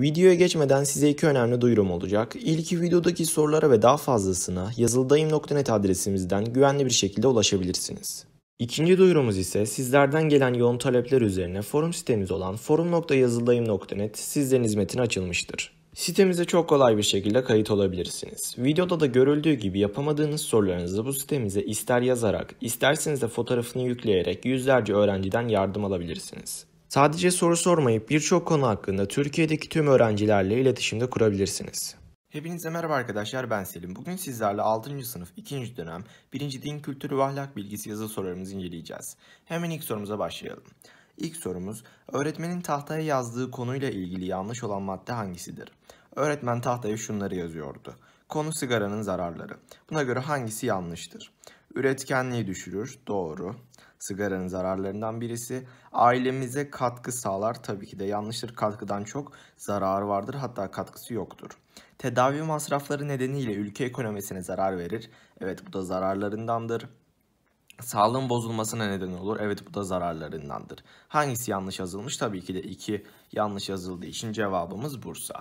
Videoya geçmeden size iki önemli duyurum olacak. İlki videodaki sorulara ve daha fazlasına yazıldayım.net adresimizden güvenli bir şekilde ulaşabilirsiniz. İkinci duyurumuz ise sizlerden gelen yoğun talepler üzerine forum sitemiz olan forum.yazıldayım.net sizlerin hizmetine açılmıştır. Sitemize çok kolay bir şekilde kayıt olabilirsiniz. Videoda da görüldüğü gibi yapamadığınız sorularınızı bu sitemize ister yazarak, isterseniz de fotoğrafını yükleyerek yüzlerce öğrenciden yardım alabilirsiniz. Sadece soru sormayıp birçok konu hakkında Türkiye'deki tüm öğrencilerle iletişimde kurabilirsiniz. Hepinize merhaba arkadaşlar ben Selim. Bugün sizlerle 6. sınıf 2. dönem 1. Din Kültürü ve Ahlak Bilgisi yazı sorularımızı inceleyeceğiz. Hemen ilk sorumuza başlayalım. İlk sorumuz, öğretmenin tahtaya yazdığı konuyla ilgili yanlış olan madde hangisidir? Öğretmen tahtaya şunları yazıyordu. Konu sigaranın zararları. Buna göre hangisi yanlıştır? Üretkenliği düşürür, doğru sigaranın zararlarından birisi. Ailemize katkı sağlar tabii ki de yanlıştır katkıdan çok zararı vardır hatta katkısı yoktur. Tedavi masrafları nedeniyle ülke ekonomisine zarar verir. Evet bu da zararlarındandır. Sağlığın bozulmasına neden olur. Evet bu da zararlarındandır. Hangisi yanlış yazılmış? Tabii ki de iki yanlış yazıldığı için cevabımız Bursa.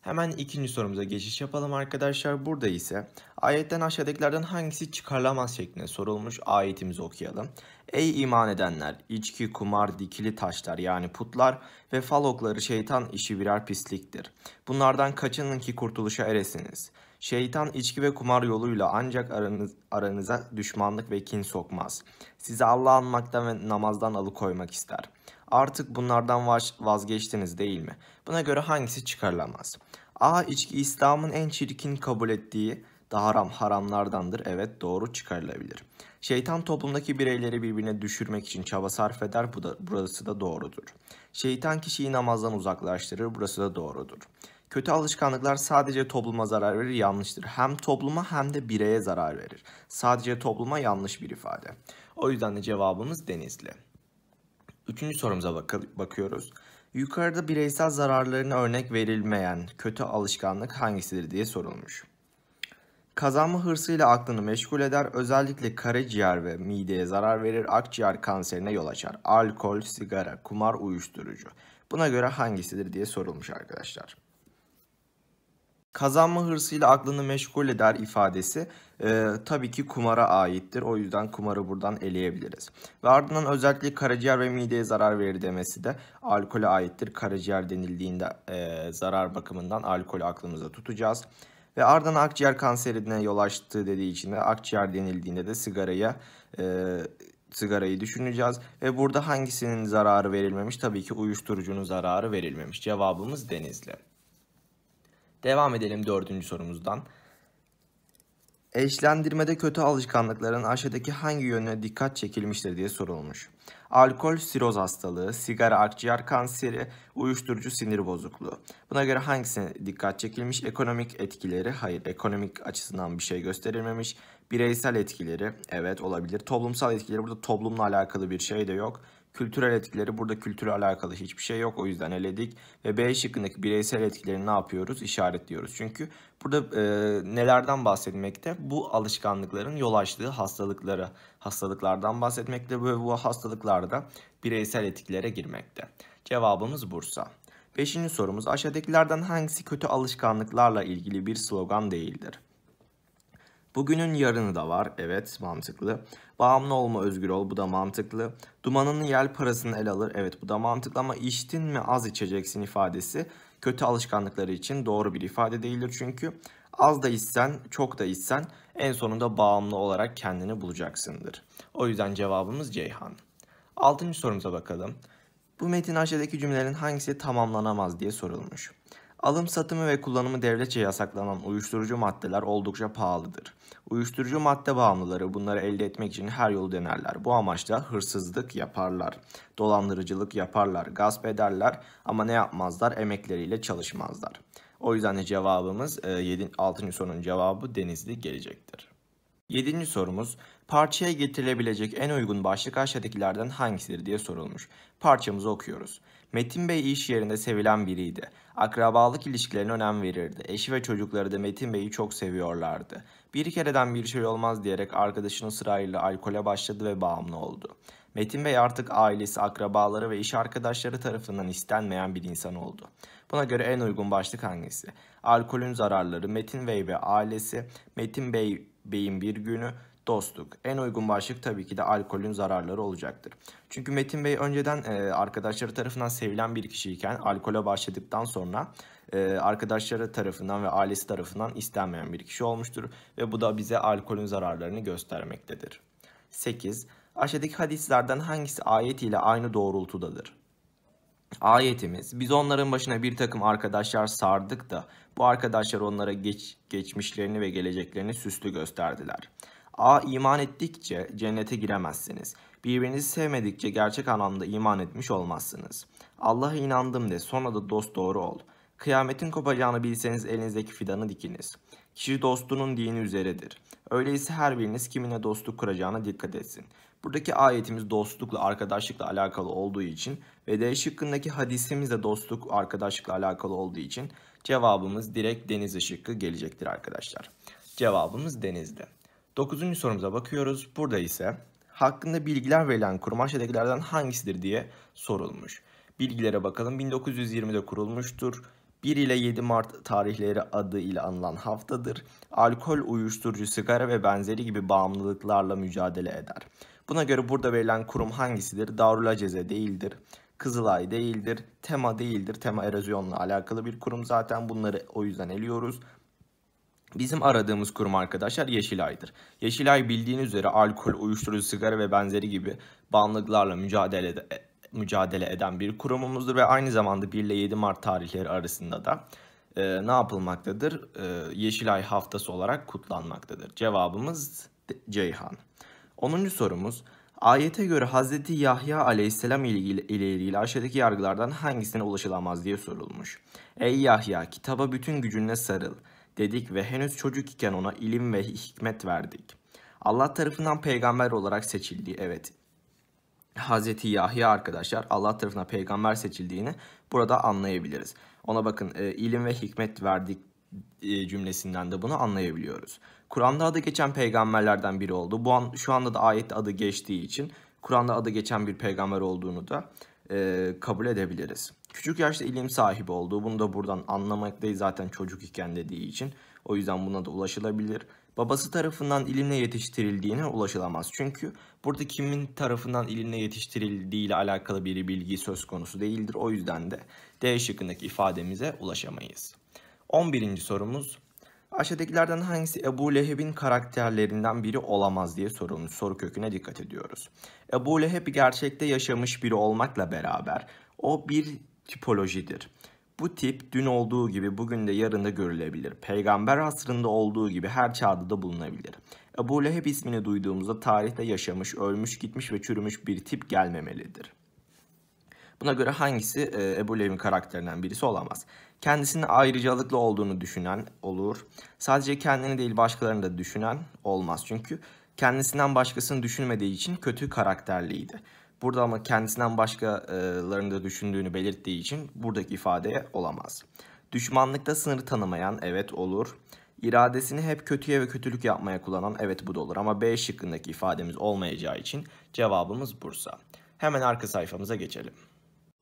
Hemen ikinci sorumuza geçiş yapalım arkadaşlar. Burada ise ayetten aşağıdakilerden hangisi çıkarılamaz şeklinde sorulmuş ayetimizi okuyalım. Ey iman edenler, içki, kumar, dikili taşlar yani putlar ve falokları şeytan işi birer pisliktir. Bunlardan kaçının ki kurtuluşa eresiniz. Şeytan içki ve kumar yoluyla ancak aranız, aranıza düşmanlık ve kin sokmaz. Sizi Allah'ı anmaktan ve namazdan alıkoymak ister.'' Artık bunlardan vazgeçtiniz değil mi? Buna göre hangisi çıkarılamaz? A. İçki İslam'ın en çirkin kabul ettiği daha haram haramlardandır. Evet doğru çıkarılabilir. Şeytan toplumdaki bireyleri birbirine düşürmek için çaba sarf eder. Bu da, burası da doğrudur. Şeytan kişiyi namazdan uzaklaştırır. Burası da doğrudur. Kötü alışkanlıklar sadece topluma zarar verir yanlıştır. Hem topluma hem de bireye zarar verir. Sadece topluma yanlış bir ifade. O yüzden de cevabımız Denizli. Üçüncü sorumuza bak bakıyoruz. Yukarıda bireysel zararlarına örnek verilmeyen kötü alışkanlık hangisidir diye sorulmuş. Kazanma hırsıyla aklını meşgul eder, özellikle karaciğer ve mideye zarar verir, akciğer kanserine yol açar. Alkol, sigara, kumar, uyuşturucu. Buna göre hangisidir diye sorulmuş arkadaşlar. Kazanma hırsıyla aklını meşgul eder ifadesi e, tabii ki kumara aittir. O yüzden kumarı buradan eleyebiliriz. Ve ardından özellikle karaciğer ve mideye zarar verir demesi de alkole aittir. Karaciğer denildiğinde e, zarar bakımından alkolü aklımıza tutacağız. Ve ardından akciğer kanserine yol açtığı dediği için de akciğer denildiğinde de sigaraya e, sigarayı düşüneceğiz. Ve burada hangisinin zararı verilmemiş? Tabii ki uyuşturucunun zararı verilmemiş. Cevabımız denizli. Devam edelim dördüncü sorumuzdan. Eşlendirmede kötü alışkanlıkların aşağıdaki hangi yönüne dikkat çekilmiştir diye sorulmuş. Alkol siroz hastalığı, sigara akciğer kanseri, uyuşturucu sinir bozukluğu. Buna göre hangisine dikkat çekilmiş? Ekonomik etkileri, hayır ekonomik açısından bir şey gösterilmemiş. Bireysel etkileri, evet olabilir. Toplumsal etkileri, burada toplumla alakalı bir şey de yok. Kültürel etkileri burada kültürel alakalı hiçbir şey yok o yüzden eledik. Ve B şıkkındaki bireysel etkileri ne yapıyoruz? işaretliyoruz. Çünkü burada e, nelerden bahsetmekte? Bu alışkanlıkların yol açtığı hastalıkları hastalıklardan bahsetmekte ve bu hastalıklarda bireysel etkilere girmekte. Cevabımız Bursa. Beşinci sorumuz aşağıdakilerden hangisi kötü alışkanlıklarla ilgili bir slogan değildir? Bugünün yarını da var. Evet mantıklı. Bağımlı olma özgür ol. Bu da mantıklı. Dumanının yel parasını el alır. Evet bu da mantıklı ama içtin mi az içeceksin ifadesi kötü alışkanlıkları için doğru bir ifade değildir çünkü. Az da içsen, çok da içsen en sonunda bağımlı olarak kendini bulacaksındır. O yüzden cevabımız Ceyhan. Altıncı sorumuza bakalım. Bu metin aşağıdaki cümlelerin hangisi tamamlanamaz diye sorulmuş. Alım satımı ve kullanımı devletçe yasaklanan uyuşturucu maddeler oldukça pahalıdır. Uyuşturucu madde bağımlıları bunları elde etmek için her yolu denerler. Bu amaçla hırsızlık yaparlar, dolandırıcılık yaparlar, gasp ederler ama ne yapmazlar? Emekleriyle çalışmazlar. O yüzden de cevabımız 7. E, 6. sorunun cevabı Denizli gelecektir. 7. sorumuz parçaya getirilebilecek en uygun başlık aşağıdakilerden hangisidir diye sorulmuş. Parçamızı okuyoruz. Metin Bey iş yerinde sevilen biriydi. Akrabalık ilişkilerine önem verirdi. Eşi ve çocukları da Metin Bey'i çok seviyorlardı. Bir kereden bir şey olmaz diyerek arkadaşının sırayla alkole başladı ve bağımlı oldu. Metin Bey artık ailesi, akrabaları ve iş arkadaşları tarafından istenmeyen bir insan oldu. Buna göre en uygun başlık hangisi? Alkolün zararları Metin Bey ve ailesi, Metin Bey Bey'in bir günü, dostluk. En uygun başlık tabii ki de alkolün zararları olacaktır. Çünkü Metin Bey önceden e, arkadaşları tarafından sevilen bir kişiyken alkole başladıktan sonra e, arkadaşları tarafından ve ailesi tarafından istenmeyen bir kişi olmuştur. Ve bu da bize alkolün zararlarını göstermektedir. 8. Aşağıdaki hadislerden hangisi ayet ile aynı doğrultudadır? Ayetimiz biz onların başına bir takım arkadaşlar sardık da bu arkadaşlar onlara geç, geçmişlerini ve geleceklerini süslü gösterdiler. A iman ettikçe cennete giremezsiniz. Birbirinizi sevmedikçe gerçek anlamda iman etmiş olmazsınız. Allah'a inandım de sonra da dost doğru ol. Kıyametin kopacağını bilseniz elinizdeki fidanı dikiniz. Kişi dostunun dini üzeredir. Öyleyse her biriniz kimine dostluk kuracağına dikkat etsin. Buradaki ayetimiz dostlukla, arkadaşlıkla alakalı olduğu için ve D şıkkındaki hadisimiz de dostluk, arkadaşlıkla alakalı olduğu için cevabımız direkt deniz şıkkı gelecektir arkadaşlar. Cevabımız denizde. 9. sorumuza bakıyoruz. Burada ise hakkında bilgiler verilen kurum aşağıdakilerden hangisidir diye sorulmuş. Bilgilere bakalım. 1920'de kurulmuştur. 1 ile 7 Mart tarihleri adı ile anılan haftadır. Alkol, uyuşturucu, sigara ve benzeri gibi bağımlılıklarla mücadele eder. Buna göre burada verilen kurum hangisidir? Darül Aceze değildir. Kızılay değildir. Tema değildir. Tema erozyonla alakalı bir kurum zaten bunları o yüzden eliyoruz. Bizim aradığımız kurum arkadaşlar Yeşilay'dır. Yeşilay bildiğiniz üzere alkol, uyuşturucu, sigara ve benzeri gibi bağımlılıklarla mücadele, de, e, mücadele eden bir kurumumuzdur ve aynı zamanda 1 ile 7 Mart tarihleri arasında da e, ne yapılmaktadır? E, Yeşilay haftası olarak kutlanmaktadır. Cevabımız Ceyhan. 10. sorumuz. Ayete göre Hz. Yahya aleyhisselam ile ilgili aşağıdaki yargılardan hangisine ulaşılamaz diye sorulmuş. Ey Yahya kitaba bütün gücünle sarıl.'' dedik ve henüz çocuk iken ona ilim ve hikmet verdik. Allah tarafından peygamber olarak seçildi. Evet. Hazreti Yahya arkadaşlar Allah tarafından peygamber seçildiğini burada anlayabiliriz. Ona bakın e, ilim ve hikmet verdik e, cümlesinden de bunu anlayabiliyoruz. Kur'an'da adı geçen peygamberlerden biri oldu. Bu an şu anda da ayet adı geçtiği için Kur'an'da adı geçen bir peygamber olduğunu da e, kabul edebiliriz. Küçük yaşta ilim sahibi olduğu, bunu da buradan anlamak anlamaktayız zaten çocuk iken dediği için. O yüzden buna da ulaşılabilir. Babası tarafından ilimle yetiştirildiğine ulaşılamaz. Çünkü burada kimin tarafından ilimle yetiştirildiği ile alakalı bir bilgi söz konusu değildir. O yüzden de D şıkkındaki ifademize ulaşamayız. 11. sorumuz Aşağıdakilerden hangisi Ebu Leheb'in karakterlerinden biri olamaz diye sorulmuş soru köküne dikkat ediyoruz. Ebu Leheb gerçekte yaşamış biri olmakla beraber o bir tipolojidir. Bu tip dün olduğu gibi bugün de yarın da görülebilir. Peygamber asrında olduğu gibi her çağda da bulunabilir. Ebu Leheb ismini duyduğumuzda tarihte yaşamış, ölmüş, gitmiş ve çürümüş bir tip gelmemelidir. Buna göre hangisi e, Ebu Leheb'in karakterinden birisi olamaz. Kendisinin ayrıcalıklı olduğunu düşünen olur. Sadece kendini değil başkalarını da düşünen olmaz. Çünkü kendisinden başkasını düşünmediği için kötü karakterliydi. Burada ama kendisinden başkalarını da düşündüğünü belirttiği için buradaki ifadeye olamaz. Düşmanlıkta sınırı tanımayan evet olur. İradesini hep kötüye ve kötülük yapmaya kullanan evet bu da olur. Ama B şıkkındaki ifademiz olmayacağı için cevabımız Bursa. Hemen arka sayfamıza geçelim.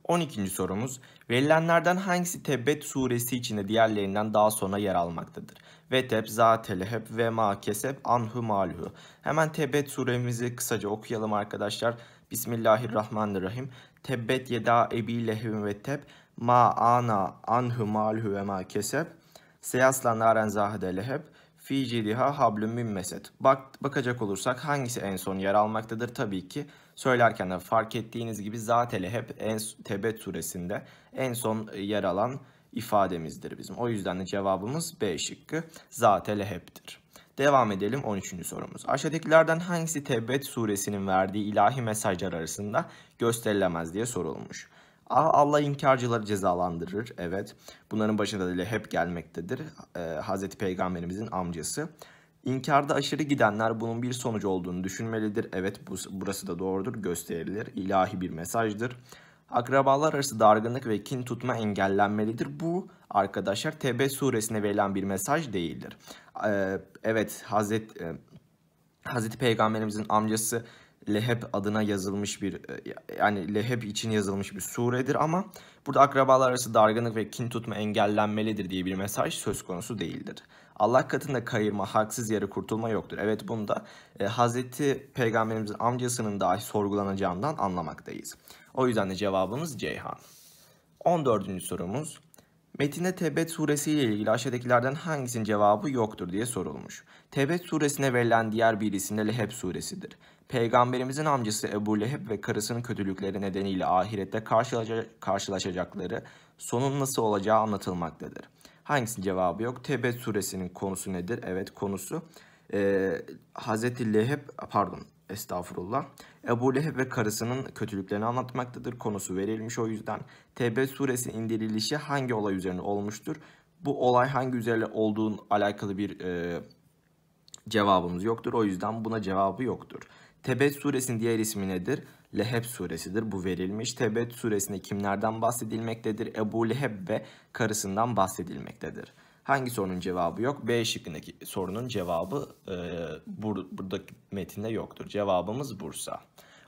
12. sorumuz verilenlerden hangisi Tebbet suresi içinde diğerlerinden daha sonra yer almaktadır? Veteb, Zateleheb ve Makeseb, Anhu, Malhu. Hemen Tebbet suremizi kısaca okuyalım arkadaşlar. Bismillahirrahmanirrahim. Tebbet yeda ebi lehevin ve teb. Ma ana anhu malhu ve ma keseb. Seyasla naren zahide leheb. Fi cidiha hablum min mesed. Bak, bakacak olursak hangisi en son yer almaktadır? Tabii ki söylerken de fark ettiğiniz gibi zaten hep en, Tebet suresinde en son yer alan ifademizdir bizim. O yüzden de cevabımız B şıkkı zaten heptir. Devam edelim 13. sorumuz. Aşağıdakilerden hangisi Tevbet suresinin verdiği ilahi mesajlar arasında gösterilemez diye sorulmuş. A. Allah inkarcıları cezalandırır. Evet. Bunların başında dile hep gelmektedir. Ee, Hazreti Peygamberimizin amcası. İnkarda aşırı gidenler bunun bir sonucu olduğunu düşünmelidir. Evet bu, burası da doğrudur. Gösterilir. İlahi bir mesajdır. Akrabalar arası dargınlık ve kin tutma engellenmelidir. Bu arkadaşlar TB suresine verilen bir mesaj değildir. Ee, evet Hazreti, e, Hazreti Peygamberimizin amcası Leheb adına yazılmış bir e, yani Leheb için yazılmış bir suredir ama burada akrabalar arası dargınlık ve kin tutma engellenmelidir diye bir mesaj söz konusu değildir. Allah katında kayırma, haksız yere kurtulma yoktur. Evet bunda e, Hazreti Peygamberimizin amcasının dahi sorgulanacağından anlamaktayız. O yüzden de cevabımız Ceyhan. 14. sorumuz. Metinde Tebet suresi ile ilgili aşağıdakilerden hangisinin cevabı yoktur diye sorulmuş. Tebet suresine verilen diğer bir isim de Leheb suresidir. Peygamberimizin amcası Ebu Leheb ve karısının kötülükleri nedeniyle ahirette karşılaşacakları sonun nasıl olacağı anlatılmaktadır. Hangisinin cevabı yok? Tebet suresinin konusu nedir? Evet konusu e, Hz. Leheb pardon estağfurullah. Ebu Leheb ve karısının kötülüklerini anlatmaktadır. Konusu verilmiş o yüzden. Tevbe suresi indirilişi hangi olay üzerine olmuştur? Bu olay hangi üzerine olduğun alakalı bir e, cevabımız yoktur. O yüzden buna cevabı yoktur. Tebet suresinin diğer ismi nedir? Leheb suresidir. Bu verilmiş. Tebet suresinde kimlerden bahsedilmektedir? Ebu Leheb ve karısından bahsedilmektedir. Hangi sorunun cevabı yok? B şıkkındaki sorunun cevabı e, bur buradaki metinde yoktur. Cevabımız Bursa.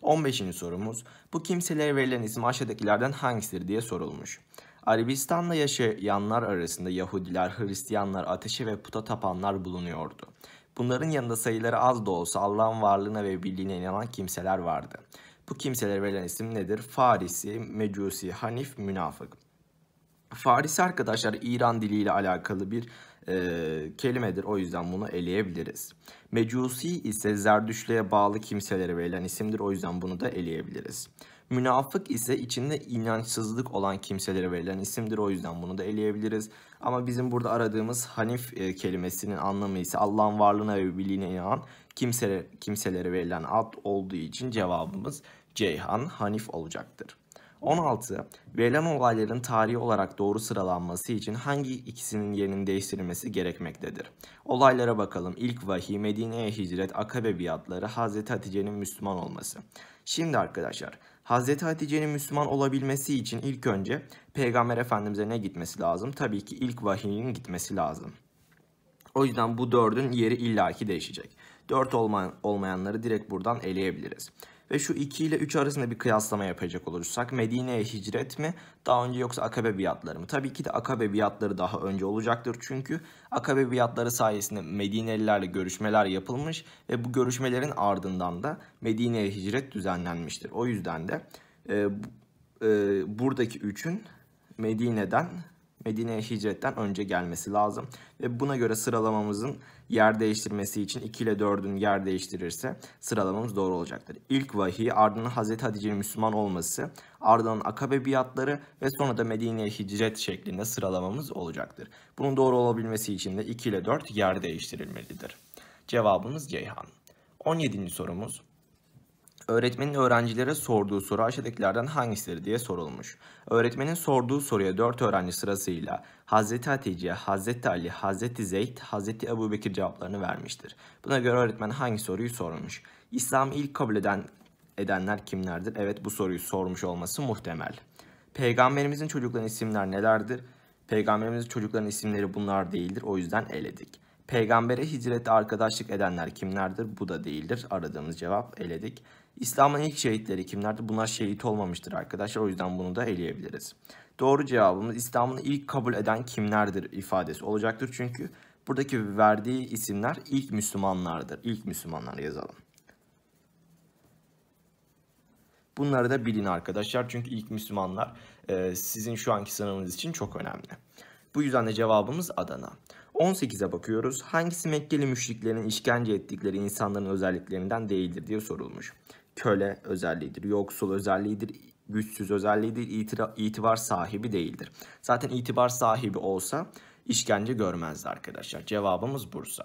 15. sorumuz. Bu kimselere verilen isim aşağıdakilerden hangisidir diye sorulmuş. Arabistan'da yaşayanlar arasında Yahudiler, Hristiyanlar, ateşe ve puta tapanlar bulunuyordu. Bunların yanında sayıları az da olsa Allah'ın varlığına ve birliğine inanan kimseler vardı. Bu kimselere verilen isim nedir? Farisi, Mecusi, Hanif, Münafık. Farisi arkadaşlar İran diliyle alakalı bir e, kelimedir. O yüzden bunu eleyebiliriz. Mecusi ise Zerdüşlü'ye bağlı kimselere verilen isimdir. O yüzden bunu da eleyebiliriz. Münafık ise içinde inançsızlık olan kimselere verilen isimdir. O yüzden bunu da eleyebiliriz. Ama bizim burada aradığımız Hanif e, kelimesinin anlamı ise Allah'ın varlığına ve birliğine inanan kimselere, kimselere verilen ad olduğu için cevabımız Ceyhan Hanif olacaktır. 16. Verilen olayların tarihi olarak doğru sıralanması için hangi ikisinin yerinin değiştirilmesi gerekmektedir? Olaylara bakalım. İlk vahiy, Medine'ye hicret, akabe biatları, Hz. Hatice'nin Müslüman olması. Şimdi arkadaşlar, Hz. Hatice'nin Müslüman olabilmesi için ilk önce Peygamber Efendimiz'e ne gitmesi lazım? Tabii ki ilk vahiyinin gitmesi lazım. O yüzden bu dördün yeri illaki değişecek. Dört olmayanları direkt buradan eleyebiliriz ve şu 2 ile 3 arasında bir kıyaslama yapacak olursak Medine'ye hicret mi daha önce yoksa Akabe biatları mı? Tabii ki de Akabe biatları daha önce olacaktır çünkü Akabe biatları sayesinde Medinelilerle görüşmeler yapılmış ve bu görüşmelerin ardından da Medine'ye hicret düzenlenmiştir. O yüzden de e, e, buradaki üçün Medine'den Medine'ye hicretten önce gelmesi lazım. Ve buna göre sıralamamızın yer değiştirmesi için 2 ile 4'ün yer değiştirirse sıralamamız doğru olacaktır. İlk vahiy ardından Hazreti Hatice'nin Müslüman olması, ardından akabe biatları ve sonra da Medine'ye hicret şeklinde sıralamamız olacaktır. Bunun doğru olabilmesi için de 2 ile 4 yer değiştirilmelidir. Cevabımız Ceyhan. 17. sorumuz Öğretmenin öğrencilere sorduğu soru aşağıdakilerden hangisidir diye sorulmuş. Öğretmenin sorduğu soruya 4 öğrenci sırasıyla Hz. Hatice, Hz. Ali, Hz. Zeyd, Hz. Ebu Bekir cevaplarını vermiştir. Buna göre öğretmen hangi soruyu sormuş? İslam'ı ilk kabul eden edenler kimlerdir? Evet bu soruyu sormuş olması muhtemel. Peygamberimizin çocukların isimler nelerdir? Peygamberimizin çocukların isimleri bunlar değildir. O yüzden eledik. Peygambere hicrette arkadaşlık edenler kimlerdir? Bu da değildir. Aradığımız cevap eledik. İslam'ın ilk şehitleri kimlerdi? Bunlar şehit olmamıştır arkadaşlar. O yüzden bunu da eleyebiliriz. Doğru cevabımız İslam'ın ilk kabul eden kimlerdir ifadesi olacaktır. Çünkü buradaki verdiği isimler ilk Müslümanlardır. İlk Müslümanlar yazalım. Bunları da bilin arkadaşlar. Çünkü ilk Müslümanlar e, sizin şu anki sınavınız için çok önemli. Bu yüzden de cevabımız Adana. 18'e bakıyoruz. Hangisi Mekkeli müşriklerin işkence ettikleri insanların özelliklerinden değildir diye sorulmuş köle özelliğidir, yoksul özelliğidir, güçsüz özelliğidir, itira, itibar sahibi değildir. Zaten itibar sahibi olsa işkence görmezdi arkadaşlar. Cevabımız Bursa.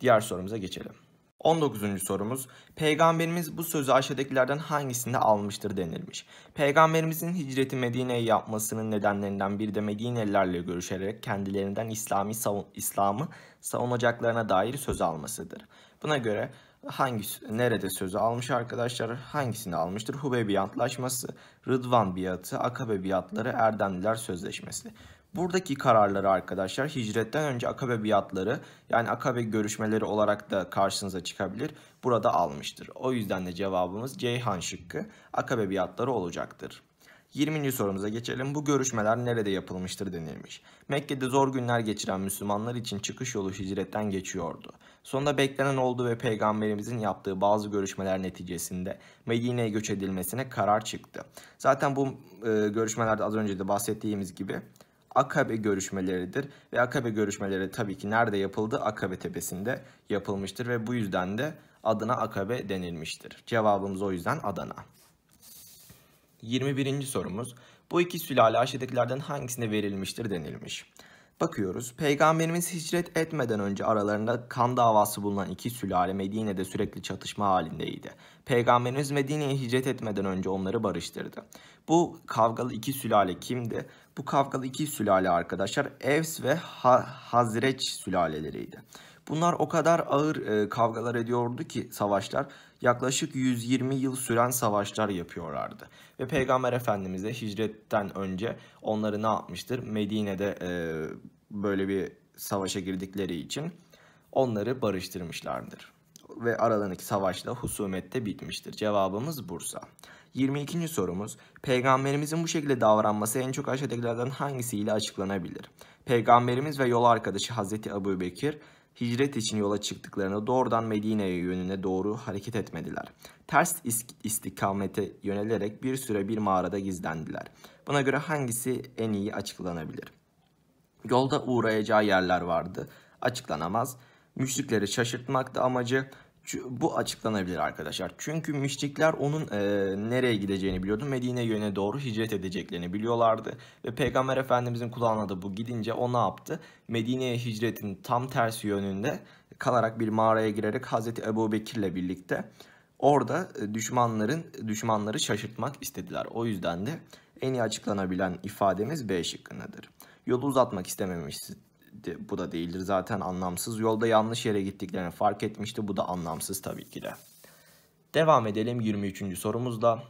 Diğer sorumuza geçelim. 19. sorumuz Peygamberimiz bu sözü aşağıdakilerden hangisinde almıştır denilmiş. Peygamberimizin hicreti Medine'ye yapmasının nedenlerinden biri de Medinelilerle görüşerek kendilerinden İslami savun İslam'ı savunacaklarına dair söz almasıdır. Buna göre Hangi nerede sözü almış arkadaşlar? Hangisini almıştır? Hubeybiye Antlaşması, Rıdvan Biatı, Akabe Biatları, Erdemliler Sözleşmesi. Buradaki kararları arkadaşlar hicretten önce akabe biatları yani akabe görüşmeleri olarak da karşınıza çıkabilir. Burada almıştır. O yüzden de cevabımız Ceyhan şıkkı akabe biatları olacaktır. 20. sorumuza geçelim. Bu görüşmeler nerede yapılmıştır denilmiş. Mekke'de zor günler geçiren Müslümanlar için çıkış yolu hicretten geçiyordu. Sonunda beklenen oldu ve peygamberimizin yaptığı bazı görüşmeler neticesinde Medine'ye göç edilmesine karar çıktı. Zaten bu e, görüşmelerde az önce de bahsettiğimiz gibi Akabe görüşmeleridir ve Akabe görüşmeleri tabii ki nerede yapıldı? Akabe tepesinde yapılmıştır ve bu yüzden de adına Akabe denilmiştir. Cevabımız o yüzden Adana. 21. sorumuz bu iki sülale aşağıdakilerden hangisine verilmiştir denilmiş. Bakıyoruz. Peygamberimiz hicret etmeden önce aralarında kan davası bulunan iki sülale Medine'de sürekli çatışma halindeydi. Peygamberimiz Medine'ye hicret etmeden önce onları barıştırdı. Bu kavgalı iki sülale kimdi? Bu kavgalı iki sülale arkadaşlar Evs ve ha Hazreç sülaleleriydi. Bunlar o kadar ağır e, kavgalar ediyordu ki savaşlar yaklaşık 120 yıl süren savaşlar yapıyorlardı. Ve Peygamber Efendimiz de hicretten önce onları ne yapmıştır? Medine'de e, böyle bir savaşa girdikleri için onları barıştırmışlardır. Ve aralarındaki savaşla husumette bitmiştir. Cevabımız Bursa. 22. sorumuz, peygamberimizin bu şekilde davranması en çok aşağıdakilerden hangisiyle açıklanabilir? Peygamberimiz ve yol arkadaşı Hazreti Ebu Bekir hicret için yola çıktıklarını doğrudan Medine yönüne doğru hareket etmediler. Ters istikamete yönelerek bir süre bir mağarada gizlendiler. Buna göre hangisi en iyi açıklanabilir? Yolda uğrayacağı yerler vardı. Açıklanamaz. Müşrikleri şaşırtmak da amacı bu açıklanabilir arkadaşlar. Çünkü müşrikler onun e, nereye gideceğini biliyordu. Medine yöne doğru hicret edeceklerini biliyorlardı. Ve Peygamber Efendimizin kulağına da bu gidince o ne yaptı? Medine'ye hicretin tam tersi yönünde kalarak bir mağaraya girerek Hazreti Ebu Bekir'le birlikte orada düşmanların düşmanları şaşırtmak istediler. O yüzden de en iyi açıklanabilen ifademiz B şıkkındadır. Yolu uzatmak istememişti bu da değildir zaten anlamsız. Yolda yanlış yere gittiklerini fark etmişti. Bu da anlamsız tabii ki de. Devam edelim 23. sorumuzda.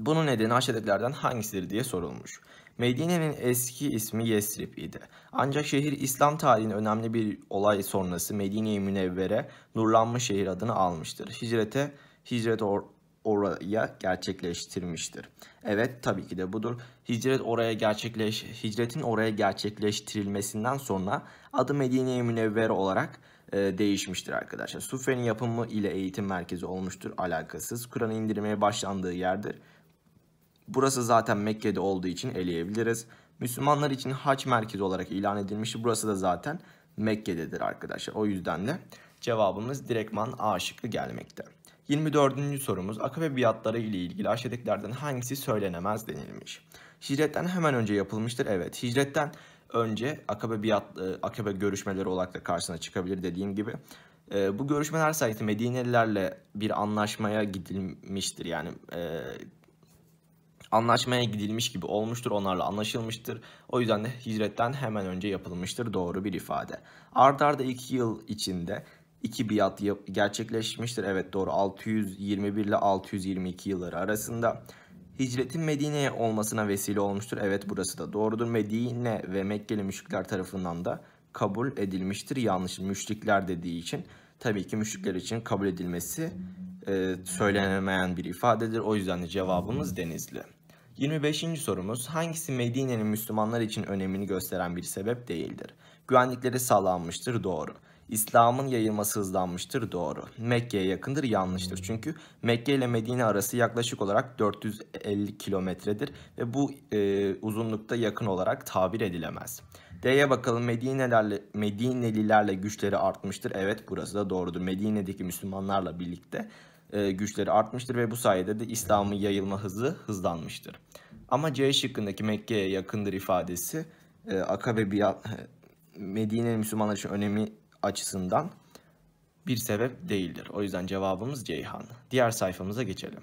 Bunun nedeni aşağıdakilerden hangisidir diye sorulmuş. Medine'nin eski ismi Yesrib idi. Ancak şehir İslam tarihinin önemli bir olay sonrası Medine-i Münevvere nurlanmış şehir adını almıştır. Hicrete hicret or oraya gerçekleştirmiştir. Evet tabii ki de budur. Hicret oraya gerçekleş hicretin oraya gerçekleştirilmesinden sonra adı Medine-i Münevver olarak e, değişmiştir arkadaşlar. Sufe'nin yapımı ile eğitim merkezi olmuştur alakasız. Kur'an indirmeye başlandığı yerdir. Burası zaten Mekke'de olduğu için eleyebiliriz. Müslümanlar için haç merkezi olarak ilan edilmiştir. Burası da zaten Mekke'dedir arkadaşlar. O yüzden de cevabımız direktman A şıkkı gelmekte. 24. sorumuz akabe biatları ile ilgili aşağıdakilerden hangisi söylenemez denilmiş. Hicretten hemen önce yapılmıştır. Evet hicretten önce akabe, biat, e, akabe görüşmeleri olarak da karşısına çıkabilir dediğim gibi. E, bu görüşmeler sayesinde Medinelilerle bir anlaşmaya gidilmiştir. Yani e, anlaşmaya gidilmiş gibi olmuştur, onlarla anlaşılmıştır. O yüzden de hicretten hemen önce yapılmıştır doğru bir ifade. Ardarda iki yıl içinde iki biat gerçekleşmiştir. Evet doğru 621 ile 622 yılları arasında. Hicretin Medine'ye olmasına vesile olmuştur. Evet burası da doğrudur. Medine ve Mekkeli müşrikler tarafından da kabul edilmiştir. Yanlış müşrikler dediği için tabii ki müşrikler için kabul edilmesi e, söylenemeyen bir ifadedir. O yüzden de cevabımız Denizli. 25. sorumuz hangisi Medine'nin Müslümanlar için önemini gösteren bir sebep değildir? Güvenlikleri sağlanmıştır doğru. İslam'ın yayılması hızlanmıştır doğru. Mekke'ye yakındır yanlıştır. Hmm. Çünkü Mekke ile Medine arası yaklaşık olarak 450 kilometredir ve bu e, uzunlukta yakın olarak tabir edilemez. D'ye bakalım Medinelerle, Medinelilerle güçleri artmıştır. Evet burası da doğrudur. Medine'deki Müslümanlarla birlikte e, güçleri artmıştır ve bu sayede de İslam'ın yayılma hızı hızlanmıştır. Ama C şıkkındaki Mekke'ye yakındır ifadesi e, Akabe biat, e, Medine Müslümanlar için önemi açısından bir sebep değildir. O yüzden cevabımız Ceyhan. Diğer sayfamıza geçelim.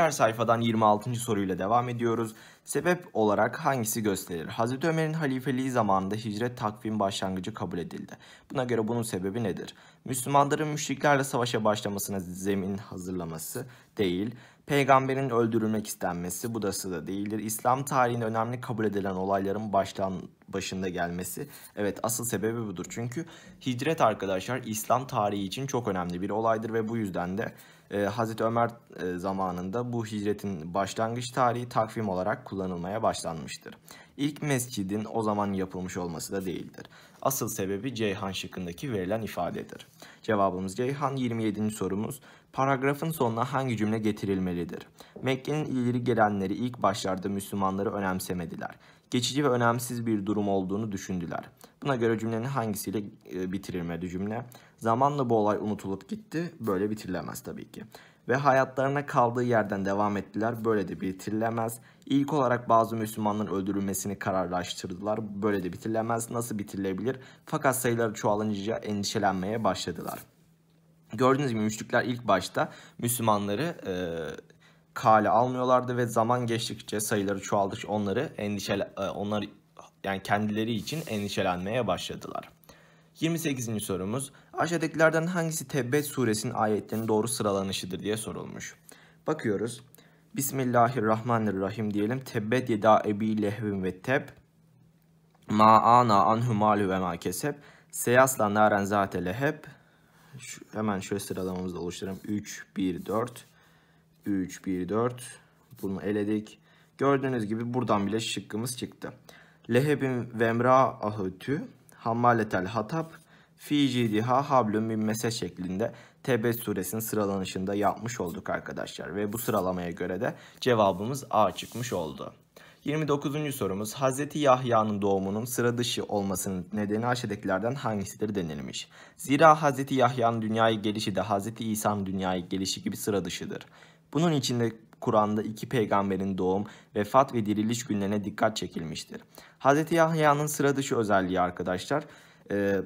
Diğer sayfadan 26. soruyla devam ediyoruz. Sebep olarak hangisi gösterir? Hz. Ömer'in halifeliği zamanında hicret takvim başlangıcı kabul edildi. Buna göre bunun sebebi nedir? Müslümanların müşriklerle savaşa başlamasına zemin hazırlaması değil, Peygamberin öldürülmek istenmesi bu da sıra değildir. İslam tarihinde önemli kabul edilen olayların baştan başında gelmesi. Evet asıl sebebi budur. Çünkü hicret arkadaşlar İslam tarihi için çok önemli bir olaydır ve bu yüzden de e, Hazreti Ömer e, zamanında bu hicretin başlangıç tarihi takvim olarak kullanılmaya başlanmıştır. İlk mescidin o zaman yapılmış olması da değildir. Asıl sebebi Ceyhan şıkkındaki verilen ifadedir. Cevabımız Ceyhan 27. sorumuz. Paragrafın sonuna hangi cümle getirilmelidir? Mekke'nin ileri gelenleri ilk başlarda Müslümanları önemsemediler. Geçici ve önemsiz bir durum olduğunu düşündüler. Buna göre cümlenin hangisiyle e, bitirilmedi cümle? Zamanla bu olay unutulup gitti. Böyle bitirilemez tabii ki. Ve hayatlarına kaldığı yerden devam ettiler. Böyle de bitirilemez. İlk olarak bazı Müslümanların öldürülmesini kararlaştırdılar. Böyle de bitirilemez. Nasıl bitirilebilir? Fakat sayıları çoğalınca endişelenmeye başladılar. Gördüğünüz gibi müşrikler ilk başta Müslümanları e, kale almıyorlardı ve zaman geçtikçe sayıları çoğaldıkça onları endişel e, onlar yani kendileri için endişelenmeye başladılar. 28. sorumuz aşağıdakilerden hangisi Tebbet suresinin ayetlerinin doğru sıralanışıdır diye sorulmuş. Bakıyoruz. Bismillahirrahmanirrahim diyelim. Tebbet yeda ebi lehvim ve teb. Maana ana anhu malu ve ma keseb. Seyasla naren zate leheb. Şu, hemen şöyle sıralamamızı da oluşturalım. 3, 1, 4. 3, 1, 4. Bunu eledik. Gördüğünüz gibi buradan bile şıkkımız çıktı. Lehebin vemra ahütü hammaletel hatap fi cidiha hablum min mese şeklinde Tebet suresinin sıralanışında yapmış olduk arkadaşlar. Ve bu sıralamaya göre de cevabımız A çıkmış oldu. 29. sorumuz Hz. Yahya'nın doğumunun sıra dışı olmasının nedeni aşağıdakilerden hangisidir denilmiş. Zira Hz. Yahya'nın dünyaya gelişi de Hz. İsa'nın dünyaya gelişi gibi sıra dışıdır. Bunun içinde Kur'an'da iki peygamberin doğum, vefat ve diriliş günlerine dikkat çekilmiştir. Hz. Yahya'nın sıra dışı özelliği arkadaşlar, e,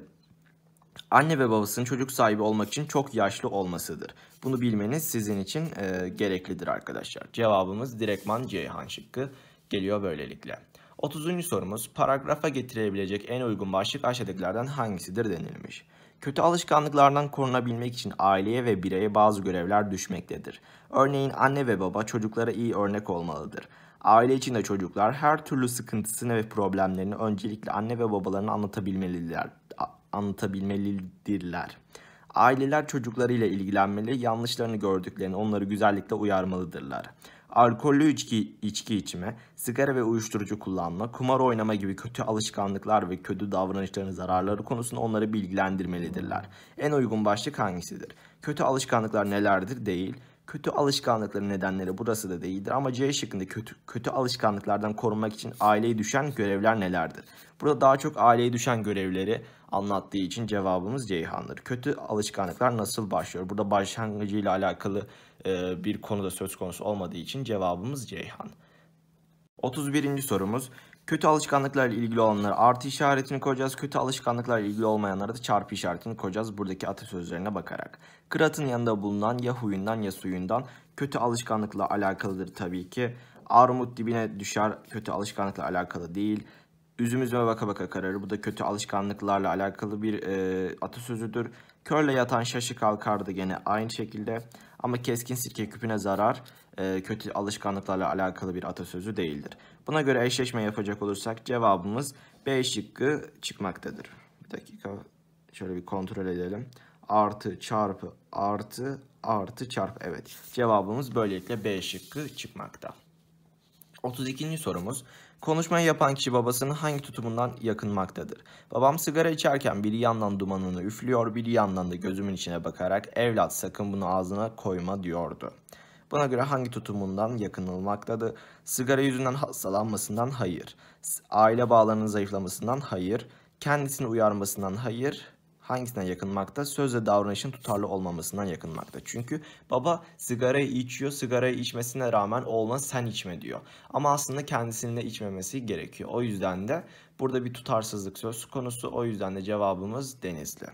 anne ve babasının çocuk sahibi olmak için çok yaşlı olmasıdır. Bunu bilmeniz sizin için e, gereklidir arkadaşlar. Cevabımız direktman Ceyhan şıkkı geliyor böylelikle. 30. sorumuz paragrafa getirebilecek en uygun başlık aşağıdakilerden hangisidir denilmiş. Kötü alışkanlıklardan korunabilmek için aileye ve bireye bazı görevler düşmektedir. Örneğin anne ve baba çocuklara iyi örnek olmalıdır. Aile içinde çocuklar her türlü sıkıntısını ve problemlerini öncelikle anne ve babalarına anlatabilmeliler. anlatabilmelidirler. Aileler çocuklarıyla ilgilenmeli, yanlışlarını gördüklerini onları güzellikle uyarmalıdırlar alkollü içki, içki içme, sigara ve uyuşturucu kullanma, kumar oynama gibi kötü alışkanlıklar ve kötü davranışların zararları konusunda onları bilgilendirmelidirler. En uygun başlık hangisidir? Kötü alışkanlıklar nelerdir? Değil. Kötü alışkanlıkların nedenleri burası da değildir ama C şıkkında kötü, kötü alışkanlıklardan korunmak için aileye düşen görevler nelerdir? Burada daha çok aileye düşen görevleri anlattığı için cevabımız Ceyhan'dır. Kötü alışkanlıklar nasıl başlıyor? Burada başlangıcıyla alakalı e, bir konuda söz konusu olmadığı için cevabımız Ceyhan. 31. sorumuz. Kötü alışkanlıklarla ilgili olanlara artı işaretini koyacağız. Kötü alışkanlıklarla ilgili olmayanlara da çarpı işaretini koyacağız. Buradaki atasözlerine bakarak. Kıratın yanında bulunan ya huyundan ya suyundan kötü alışkanlıkla alakalıdır tabii ki. Armut dibine düşer kötü alışkanlıkla alakalı değil. Üzüm üzüme baka baka kararı Bu da kötü alışkanlıklarla alakalı bir e, atasözüdür. Körle yatan şaşı kalkardı gene aynı şekilde. Ama keskin sirke küpüne zarar e, kötü alışkanlıklarla alakalı bir atasözü değildir. Buna göre eşleşme yapacak olursak cevabımız B şıkkı çıkmaktadır. Bir dakika şöyle bir kontrol edelim. Artı çarpı artı artı çarpı evet cevabımız böylelikle B şıkkı çıkmaktadır. 32. sorumuz. Konuşmayı yapan kişi babasının hangi tutumundan yakınmaktadır? Babam sigara içerken bir yandan dumanını üflüyor, bir yandan da gözümün içine bakarak evlat sakın bunu ağzına koyma diyordu. Buna göre hangi tutumundan yakınılmaktadır? Sigara yüzünden hastalanmasından hayır. Aile bağlarının zayıflamasından hayır. Kendisini uyarmasından hayır hangisinden yakınmakta? Sözle davranışın tutarlı olmamasından yakınmakta. Çünkü baba sigarayı içiyor, sigarayı içmesine rağmen oğluna sen içme diyor. Ama aslında kendisinin de içmemesi gerekiyor. O yüzden de burada bir tutarsızlık söz konusu. O yüzden de cevabımız denizli.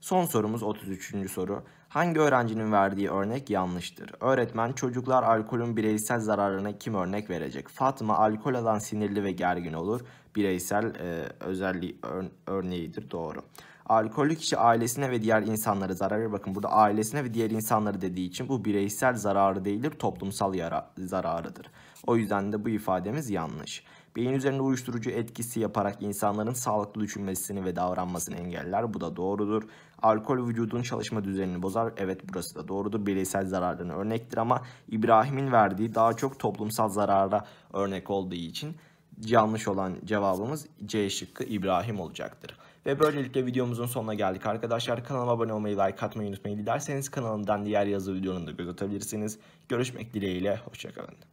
Son sorumuz 33. soru. Hangi öğrencinin verdiği örnek yanlıştır? Öğretmen çocuklar alkolün bireysel zararına kim örnek verecek? Fatma alkol alan sinirli ve gergin olur. Bireysel e, özelliği ör, örneğidir doğru alkollü kişi ailesine ve diğer insanlara zarar verir. Bakın burada ailesine ve diğer insanları dediği için bu bireysel zararı değildir, toplumsal yara, zararıdır. O yüzden de bu ifademiz yanlış. Beyin üzerinde uyuşturucu etkisi yaparak insanların sağlıklı düşünmesini ve davranmasını engeller. Bu da doğrudur. Alkol vücudun çalışma düzenini bozar. Evet burası da doğrudur. Bireysel zarardan örnektir ama İbrahim'in verdiği daha çok toplumsal zarara örnek olduğu için yanlış olan cevabımız C şıkkı İbrahim olacaktır. Ve böylelikle videomuzun sonuna geldik arkadaşlar. Kanalıma abone olmayı, like atmayı unutmayın. Dilerseniz kanalımdan diğer yazı videolarını da göz atabilirsiniz. Görüşmek dileğiyle, hoşçakalın.